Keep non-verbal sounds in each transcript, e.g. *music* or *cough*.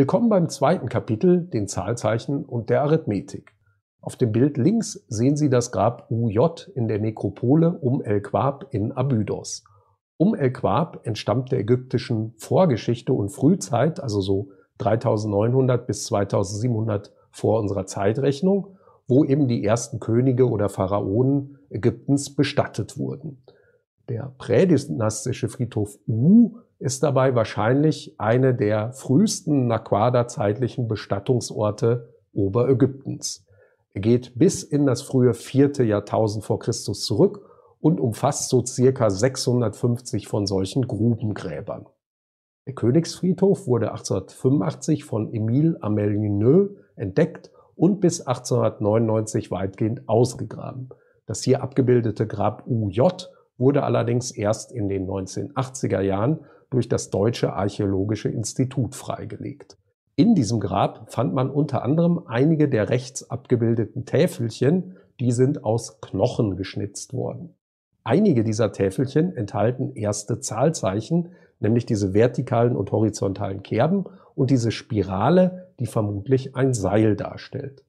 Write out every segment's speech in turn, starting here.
Willkommen beim zweiten Kapitel, den Zahlzeichen und der Arithmetik. Auf dem Bild links sehen Sie das Grab UJ in der Nekropole um El Quab in Abydos. Um El Quab entstammt der ägyptischen Vorgeschichte und Frühzeit, also so 3900 bis 2700 vor unserer Zeitrechnung, wo eben die ersten Könige oder Pharaonen Ägyptens bestattet wurden. Der prädynastische Friedhof U ist dabei wahrscheinlich eine der frühesten Naquada-zeitlichen Bestattungsorte Oberägyptens. Er geht bis in das frühe vierte Jahrtausend vor Christus zurück und umfasst so circa 650 von solchen Grubengräbern. Der Königsfriedhof wurde 1885 von Emile Amel Nineux entdeckt und bis 1899 weitgehend ausgegraben. Das hier abgebildete Grab UJ wurde allerdings erst in den 1980er Jahren durch das Deutsche Archäologische Institut freigelegt. In diesem Grab fand man unter anderem einige der rechts abgebildeten Täfelchen, die sind aus Knochen geschnitzt worden. Einige dieser Täfelchen enthalten erste Zahlzeichen, nämlich diese vertikalen und horizontalen Kerben und diese Spirale, die vermutlich ein Seil darstellt.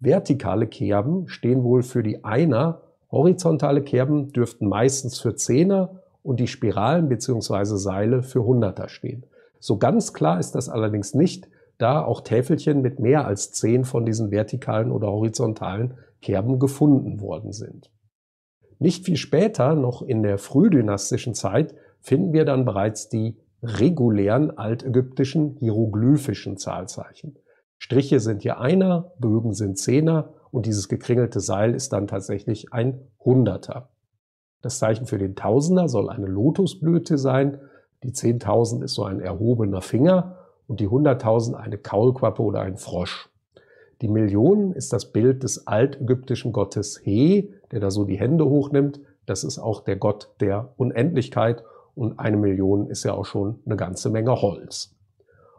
Vertikale Kerben stehen wohl für die Einer, horizontale Kerben dürften meistens für Zehner und die Spiralen beziehungsweise Seile für Hunderter stehen. So ganz klar ist das allerdings nicht, da auch Täfelchen mit mehr als zehn von diesen vertikalen oder horizontalen Kerben gefunden worden sind. Nicht viel später, noch in der frühdynastischen Zeit, finden wir dann bereits die regulären altägyptischen hieroglyphischen Zahlzeichen. Striche sind hier Einer, Bögen sind Zehner und dieses gekringelte Seil ist dann tatsächlich ein Hunderter. Das Zeichen für den Tausender soll eine Lotusblüte sein. Die 10.000 ist so ein erhobener Finger und die 100.000 eine Kaulquappe oder ein Frosch. Die Million ist das Bild des altägyptischen Gottes He, der da so die Hände hochnimmt. Das ist auch der Gott der Unendlichkeit und eine Million ist ja auch schon eine ganze Menge Holz.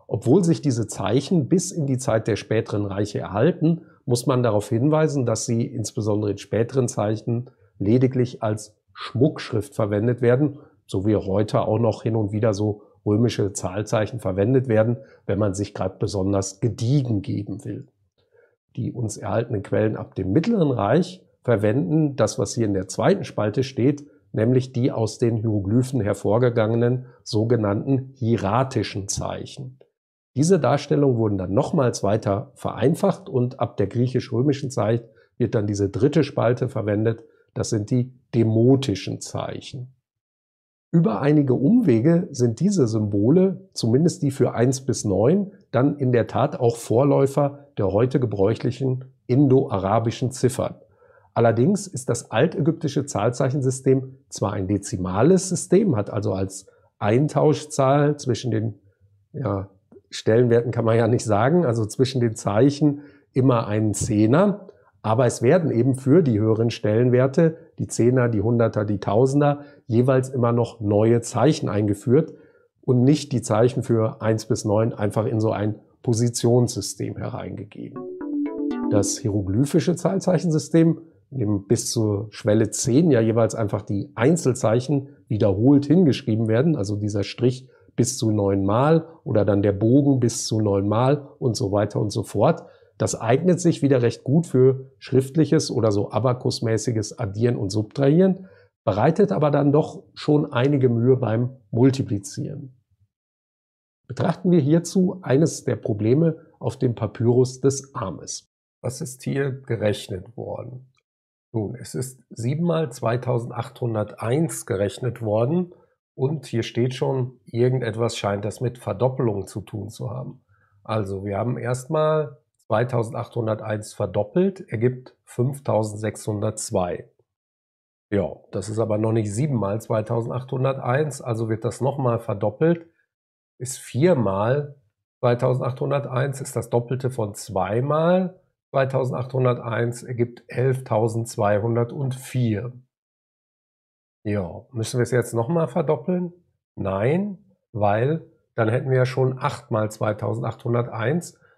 Obwohl sich diese Zeichen bis in die Zeit der späteren Reiche erhalten, muss man darauf hinweisen, dass sie insbesondere in späteren Zeichen lediglich als Schmuckschrift verwendet werden, so wie heute auch noch hin und wieder so römische Zahlzeichen verwendet werden, wenn man sich gerade besonders gediegen geben will. Die uns erhaltenen Quellen ab dem Mittleren Reich verwenden das, was hier in der zweiten Spalte steht, nämlich die aus den Hieroglyphen hervorgegangenen sogenannten hieratischen Zeichen. Diese Darstellungen wurden dann nochmals weiter vereinfacht und ab der griechisch-römischen Zeit wird dann diese dritte Spalte verwendet, das sind die demotischen Zeichen. Über einige Umwege sind diese Symbole, zumindest die für 1 bis 9, dann in der Tat auch Vorläufer der heute gebräuchlichen indo-arabischen Ziffern. Allerdings ist das altägyptische Zahlzeichensystem zwar ein dezimales System, hat also als Eintauschzahl zwischen den ja, Stellenwerten kann man ja nicht sagen, also zwischen den Zeichen immer einen Zehner, aber es werden eben für die höheren Stellenwerte, die Zehner, die Hunderter, die Tausender, jeweils immer noch neue Zeichen eingeführt und nicht die Zeichen für eins bis neun einfach in so ein Positionssystem hereingegeben. Das hieroglyphische Zahlzeichensystem, in dem bis zur Schwelle zehn ja jeweils einfach die Einzelzeichen wiederholt hingeschrieben werden, also dieser Strich bis zu neunmal oder dann der Bogen bis zu neunmal und so weiter und so fort, das eignet sich wieder recht gut für schriftliches oder so abakusmäßiges Addieren und Subtrahieren, bereitet aber dann doch schon einige Mühe beim Multiplizieren. Betrachten wir hierzu eines der Probleme auf dem Papyrus des Armes. Was ist hier gerechnet worden? Nun, es ist 7 mal 2801 gerechnet worden und hier steht schon, irgendetwas scheint das mit Verdoppelung zu tun zu haben. Also wir haben erstmal 2801 verdoppelt, ergibt 5602. Ja, das ist aber noch nicht 7 mal 2801, also wird das nochmal verdoppelt, ist 4 mal 2801, ist das Doppelte von 2 mal 2801, ergibt 11204. Ja, müssen wir es jetzt nochmal verdoppeln? Nein, weil dann hätten wir ja schon 8 mal 2801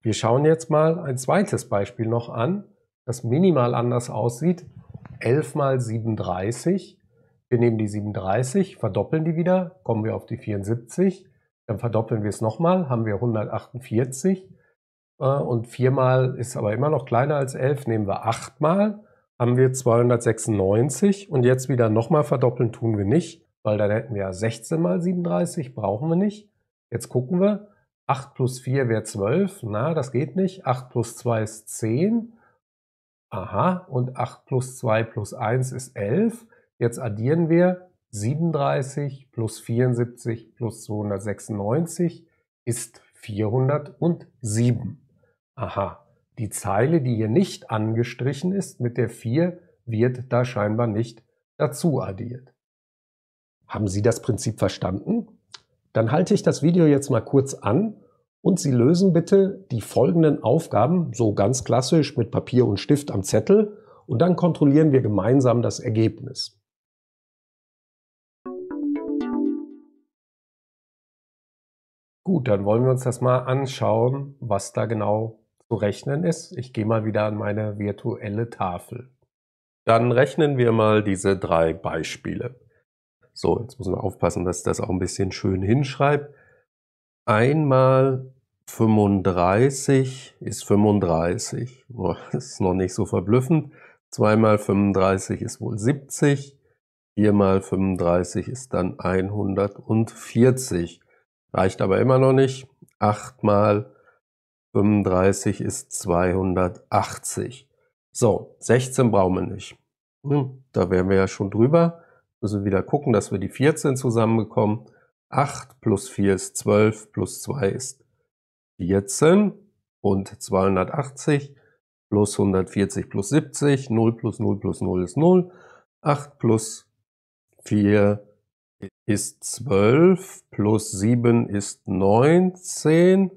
Wir schauen jetzt mal ein zweites Beispiel noch an, das minimal anders aussieht. 11 mal 37. Wir nehmen die 37, verdoppeln die wieder, kommen wir auf die 74. Dann verdoppeln wir es nochmal, haben wir 148. Äh, und 4 mal ist aber immer noch kleiner als 11, nehmen wir 8 mal, haben wir 296. Und jetzt wieder nochmal verdoppeln tun wir nicht, weil dann hätten wir 16 mal 37, brauchen wir nicht. Jetzt gucken wir, 8 plus 4 wäre 12. Na, das geht nicht. 8 plus 2 ist 10. Aha, und 8 plus 2 plus 1 ist 11. Jetzt addieren wir 37 plus 74 plus 296 ist 407. Aha, die Zeile, die hier nicht angestrichen ist mit der 4, wird da scheinbar nicht dazu addiert. Haben Sie das Prinzip verstanden? Dann halte ich das Video jetzt mal kurz an und Sie lösen bitte die folgenden Aufgaben, so ganz klassisch mit Papier und Stift am Zettel, und dann kontrollieren wir gemeinsam das Ergebnis. Gut, dann wollen wir uns das mal anschauen, was da genau zu rechnen ist. Ich gehe mal wieder an meine virtuelle Tafel. Dann rechnen wir mal diese drei Beispiele. So, jetzt muss man aufpassen, dass ich das auch ein bisschen schön hinschreibe. Einmal 35 ist 35. Boah, *laughs* das ist noch nicht so verblüffend. Zweimal 35 ist wohl 70. 4 mal 35 ist dann 140. Reicht aber immer noch nicht. 8 mal 35 ist 280. So, 16 brauchen wir nicht. Hm, da wären wir ja schon drüber müssen wir wieder gucken, dass wir die 14 zusammenbekommen. 8 plus 4 ist 12, plus 2 ist 14 und 280 plus 140 plus 70, 0 plus 0 plus 0 ist 0, 8 plus 4 ist 12, plus 7 ist 19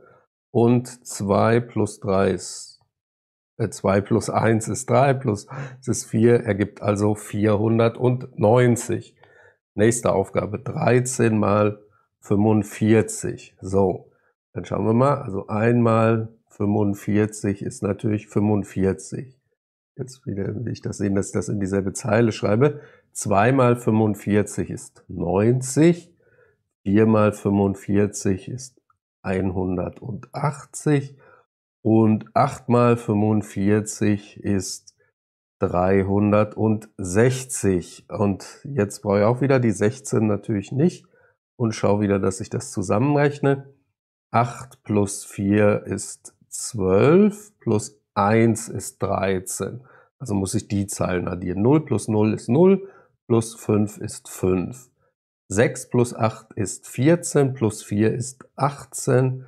und 2 plus 3 ist 2 äh, plus 1 ist 3 plus es ist 4, ergibt also 490. Nächste Aufgabe, 13 mal 45. So, dann schauen wir mal. Also 1 mal 45 ist natürlich 45. Jetzt wieder will ich das sehen, dass ich das in dieselbe Zeile schreibe. 2 mal 45 ist 90. 4 mal 45 ist 180. Und 8 mal 45 ist 360. Und jetzt brauche ich auch wieder die 16 natürlich nicht und schaue wieder, dass ich das zusammenrechne. 8 plus 4 ist 12, plus 1 ist 13. Also muss ich die Zahlen addieren. 0 plus 0 ist 0, plus 5 ist 5. 6 plus 8 ist 14, plus 4 ist 18,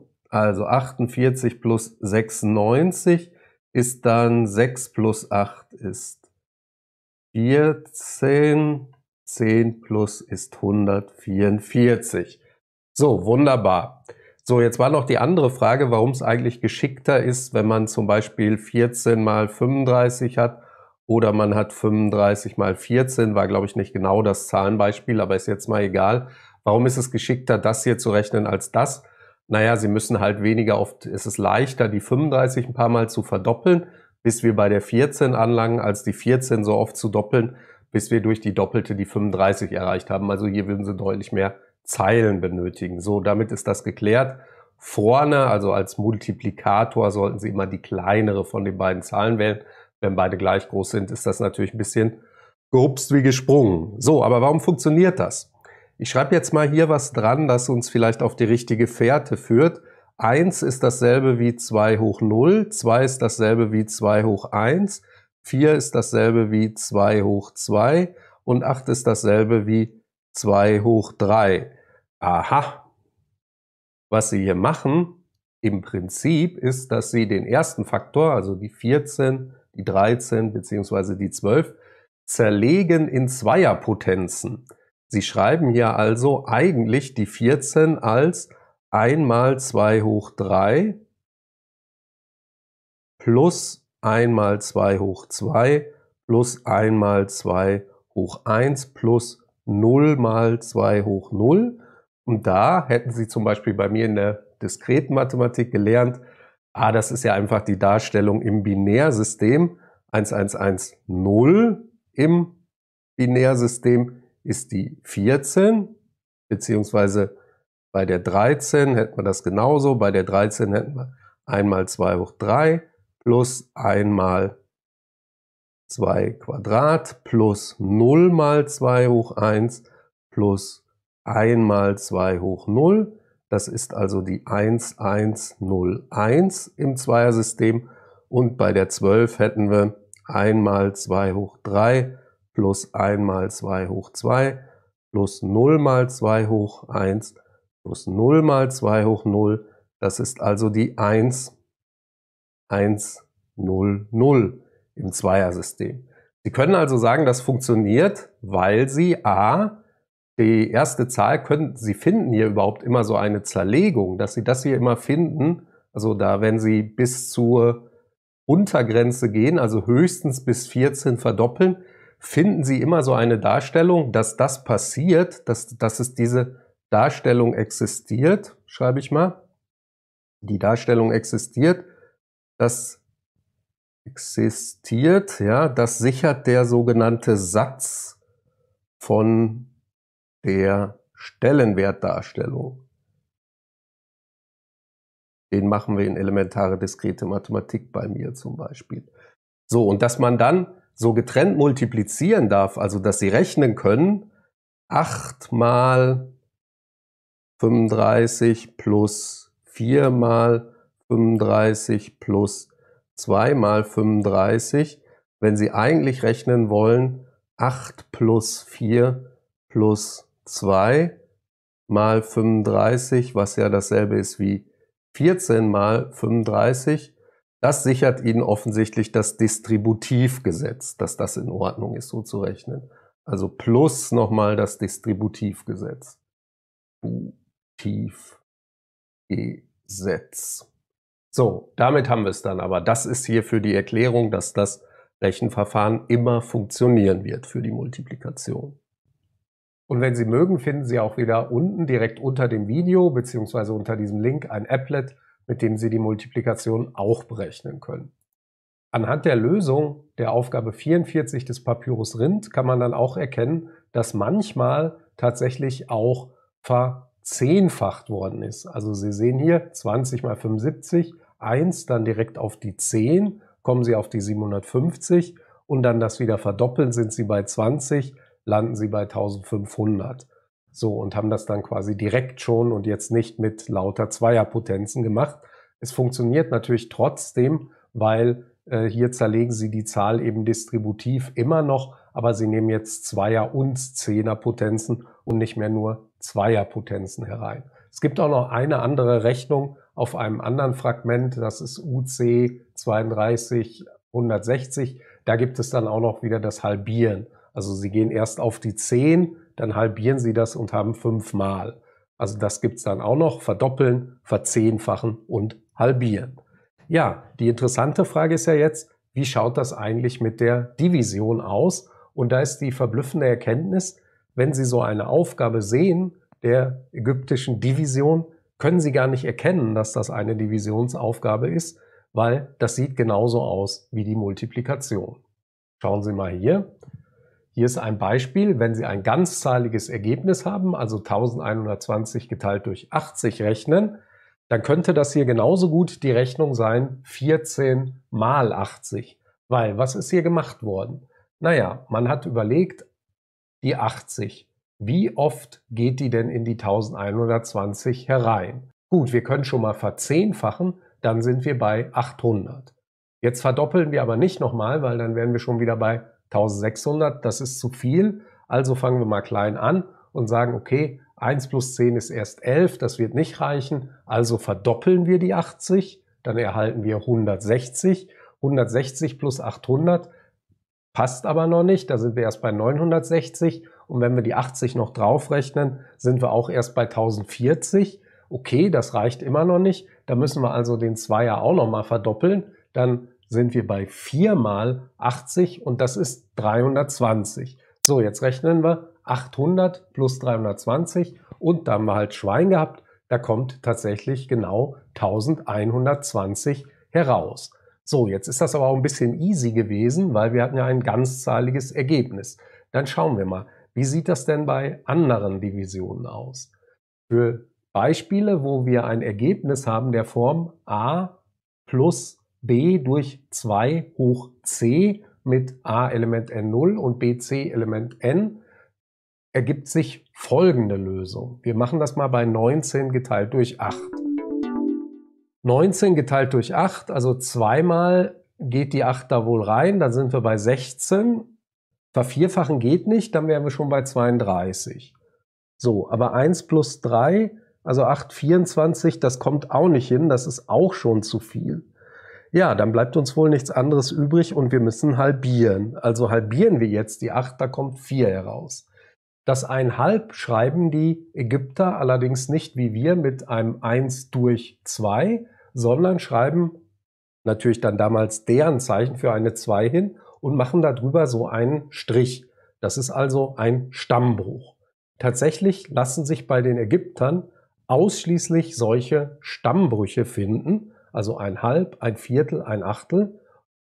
Also 48 plus 96 ist dann 6 plus 8 ist 14, 10 plus ist 144. So, wunderbar. So, jetzt war noch die andere Frage, warum es eigentlich geschickter ist, wenn man zum Beispiel 14 mal 35 hat oder man hat 35 mal 14, war glaube ich nicht genau das Zahlenbeispiel, aber ist jetzt mal egal. Warum ist es geschickter, das hier zu rechnen als das? naja, sie müssen halt weniger oft, es ist leichter, die 35 ein paar Mal zu verdoppeln, bis wir bei der 14 anlangen, als die 14 so oft zu doppeln, bis wir durch die doppelte die 35 erreicht haben. Also hier würden sie deutlich mehr Zeilen benötigen. So, damit ist das geklärt. Vorne, also als Multiplikator, sollten Sie immer die kleinere von den beiden Zahlen wählen. Wenn beide gleich groß sind, ist das natürlich ein bisschen gehupst wie gesprungen. So, aber warum funktioniert das? Ich schreibe jetzt mal hier was dran, das uns vielleicht auf die richtige Fährte führt. 1 ist dasselbe wie 2 hoch 0, 2 ist dasselbe wie 2 hoch 1, 4 ist dasselbe wie 2 hoch 2 und 8 ist dasselbe wie 2 hoch 3. Aha! Was Sie hier machen, im Prinzip ist, dass Sie den ersten Faktor, also die 14, die 13 beziehungsweise die 12, zerlegen in Zweierpotenzen. Sie schreiben hier also eigentlich die 14 als 1 mal 2 hoch 3 plus 1 mal 2 hoch 2 plus 1 mal 2 hoch 1 plus 0 mal 2 hoch 0. Und da hätten Sie zum Beispiel bei mir in der diskreten Mathematik gelernt, ah, das ist ja einfach die Darstellung im Binärsystem 1, 1, 1, 0 im Binärsystem ist die 14, beziehungsweise bei der 13 hätten wir das genauso. Bei der 13 hätten wir 1 mal 2 hoch 3 plus 1 mal 2 Quadrat plus 0 mal 2 hoch 1 plus 1 mal 2 hoch 0. Das ist also die 1101 im Zweiersystem. Und bei der 12 hätten wir 1 mal 2 hoch 3 plus 1 mal 2 hoch 2 plus 0 mal 2 hoch 1 plus 0 mal 2 hoch 0. Das ist also die 1, 1, 0, 0 im Zweiersystem. Sie können also sagen, das funktioniert, weil Sie a, die erste Zahl können, Sie finden hier überhaupt immer so eine Zerlegung, dass Sie das hier immer finden. Also da, wenn Sie bis zur Untergrenze gehen, also höchstens bis 14 verdoppeln, finden Sie immer so eine Darstellung, dass das passiert, dass, dass es diese Darstellung existiert, schreibe ich mal. Die Darstellung existiert, das existiert, ja, das sichert der sogenannte Satz von der Stellenwertdarstellung. Den machen wir in elementare diskrete Mathematik bei mir zum Beispiel. So, und dass man dann so getrennt multiplizieren darf, also dass sie rechnen können, 8 mal 35 plus 4 mal 35 plus 2 mal 35, wenn sie eigentlich rechnen wollen, 8 plus 4 plus 2 mal 35, was ja dasselbe ist wie 14 mal 35, das sichert Ihnen offensichtlich das Distributivgesetz, dass das in Ordnung ist, so zu rechnen. Also plus nochmal das Distributivgesetz. Distributivgesetz. So, damit haben wir es dann aber. Das ist hier für die Erklärung, dass das Rechenverfahren immer funktionieren wird für die Multiplikation. Und wenn Sie mögen, finden Sie auch wieder unten direkt unter dem Video beziehungsweise unter diesem Link ein Applet, mit dem Sie die Multiplikation auch berechnen können. Anhand der Lösung der Aufgabe 44 des Papyrus Rind kann man dann auch erkennen, dass manchmal tatsächlich auch verzehnfacht worden ist. Also Sie sehen hier 20 mal 75, 1 dann direkt auf die 10, kommen Sie auf die 750 und dann das wieder verdoppeln, sind Sie bei 20, landen Sie bei 1500. So, und haben das dann quasi direkt schon und jetzt nicht mit lauter Zweierpotenzen gemacht. Es funktioniert natürlich trotzdem, weil äh, hier zerlegen sie die Zahl eben distributiv immer noch, aber sie nehmen jetzt Zweier- und Zehnerpotenzen und nicht mehr nur Zweierpotenzen herein. Es gibt auch noch eine andere Rechnung auf einem anderen Fragment, das ist UC 32 160. Da gibt es dann auch noch wieder das Halbieren. Also sie gehen erst auf die 10 dann halbieren sie das und haben fünfmal. Also das gibt es dann auch noch, verdoppeln, verzehnfachen und halbieren. Ja, die interessante Frage ist ja jetzt, wie schaut das eigentlich mit der Division aus? Und da ist die verblüffende Erkenntnis, wenn Sie so eine Aufgabe sehen der ägyptischen Division, können Sie gar nicht erkennen, dass das eine Divisionsaufgabe ist, weil das sieht genauso aus wie die Multiplikation. Schauen Sie mal hier. Hier ist ein Beispiel, wenn Sie ein ganzzahliges Ergebnis haben, also 1120 geteilt durch 80 rechnen, dann könnte das hier genauso gut die Rechnung sein 14 mal 80. Weil was ist hier gemacht worden? Naja, man hat überlegt, die 80, wie oft geht die denn in die 1120 herein? Gut, wir können schon mal verzehnfachen, dann sind wir bei 800. Jetzt verdoppeln wir aber nicht nochmal, weil dann wären wir schon wieder bei 1600, das ist zu viel. Also fangen wir mal klein an und sagen, okay, 1 plus 10 ist erst 11, das wird nicht reichen. Also verdoppeln wir die 80, dann erhalten wir 160. 160 plus 800 passt aber noch nicht, da sind wir erst bei 960. Und wenn wir die 80 noch draufrechnen, sind wir auch erst bei 1040. Okay, das reicht immer noch nicht. Da müssen wir also den Zweier auch nochmal verdoppeln. Dann sind wir bei 4 mal 80 und das ist 320. So, jetzt rechnen wir 800 plus 320 und da haben wir halt Schwein gehabt, da kommt tatsächlich genau 1120 heraus. So, jetzt ist das aber auch ein bisschen easy gewesen, weil wir hatten ja ein ganzzahliges Ergebnis. Dann schauen wir mal, wie sieht das denn bei anderen Divisionen aus? Für Beispiele, wo wir ein Ergebnis haben der Form a plus b durch 2 hoch c mit a-Element n0 und bc-Element n ergibt sich folgende Lösung. Wir machen das mal bei 19 geteilt durch 8. 19 geteilt durch 8, also zweimal geht die 8 da wohl rein, dann sind wir bei 16. Vervierfachen geht nicht, dann wären wir schon bei 32. So, aber 1 plus 3, also 8, 24, das kommt auch nicht hin, das ist auch schon zu viel. Ja, dann bleibt uns wohl nichts anderes übrig und wir müssen halbieren. Also halbieren wir jetzt die 8, da kommt 4 heraus. Das einhalb schreiben die Ägypter allerdings nicht wie wir mit einem 1 durch 2, sondern schreiben natürlich dann damals deren Zeichen für eine 2 hin und machen darüber so einen Strich. Das ist also ein Stammbruch. Tatsächlich lassen sich bei den Ägyptern ausschließlich solche Stammbrüche finden also ein Halb, ein Viertel, ein Achtel.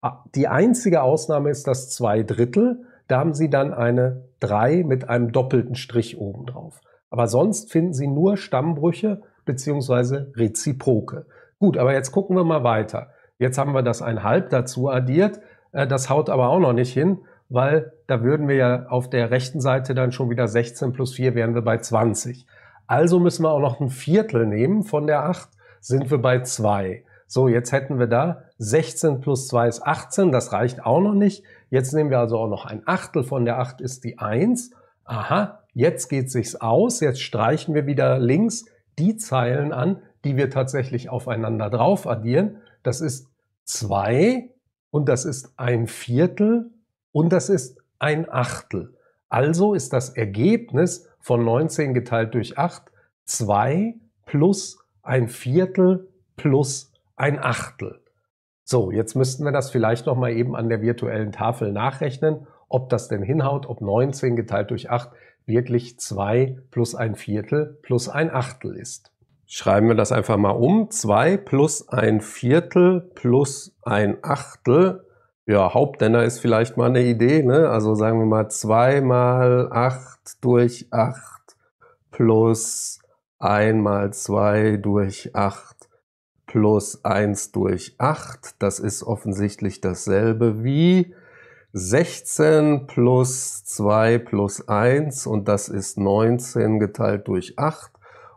Ah, die einzige Ausnahme ist das zwei Drittel. Da haben Sie dann eine 3 mit einem doppelten Strich oben drauf. Aber sonst finden Sie nur Stammbrüche beziehungsweise Reziproke. Gut, aber jetzt gucken wir mal weiter. Jetzt haben wir das ein Halb dazu addiert. Äh, das haut aber auch noch nicht hin, weil da würden wir ja auf der rechten Seite dann schon wieder 16 plus 4 wären wir bei 20. Also müssen wir auch noch ein Viertel nehmen von der 8 sind wir bei 2. So, jetzt hätten wir da 16 plus 2 ist 18, das reicht auch noch nicht. Jetzt nehmen wir also auch noch ein Achtel von der 8 ist die 1. Aha, jetzt geht sich's aus, jetzt streichen wir wieder links die Zeilen an, die wir tatsächlich aufeinander drauf addieren. Das ist 2 und das ist ein Viertel und das ist ein Achtel. Also ist das Ergebnis von 19 geteilt durch 8 2 plus ein Viertel plus ein Achtel. So, jetzt müssten wir das vielleicht nochmal eben an der virtuellen Tafel nachrechnen, ob das denn hinhaut, ob 19 geteilt durch 8 wirklich 2 plus ein Viertel plus ein Achtel ist. Schreiben wir das einfach mal um. 2 plus ein Viertel plus ein Achtel. Ja, Hauptnenner ist vielleicht mal eine Idee. Ne? Also sagen wir mal 2 mal 8 durch 8 plus 1 mal 2 durch 8 plus 1 durch 8. Das ist offensichtlich dasselbe wie 16 plus 2 plus 1 und das ist 19 geteilt durch 8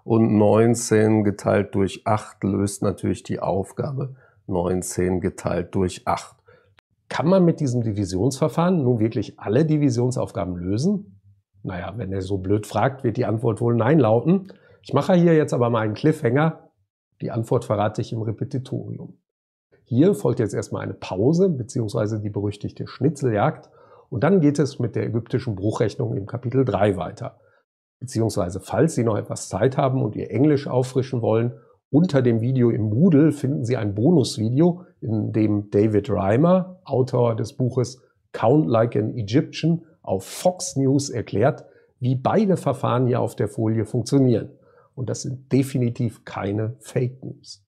und 19 geteilt durch 8 löst natürlich die Aufgabe 19 geteilt durch 8. Kann man mit diesem Divisionsverfahren nun wirklich alle Divisionsaufgaben lösen? Naja, wenn er so blöd fragt, wird die Antwort wohl Nein lauten. Ich mache hier jetzt aber mal einen Cliffhanger. Die Antwort verrate ich im Repetitorium. Hier folgt jetzt erstmal eine Pause beziehungsweise die berüchtigte Schnitzeljagd und dann geht es mit der ägyptischen Bruchrechnung im Kapitel 3 weiter. Beziehungsweise falls Sie noch etwas Zeit haben und Ihr Englisch auffrischen wollen, unter dem Video im Moodle finden Sie ein Bonusvideo, in dem David Reimer, Autor des Buches Count Like an Egyptian, auf Fox News erklärt, wie beide Verfahren hier auf der Folie funktionieren. Und das sind definitiv keine Fake News.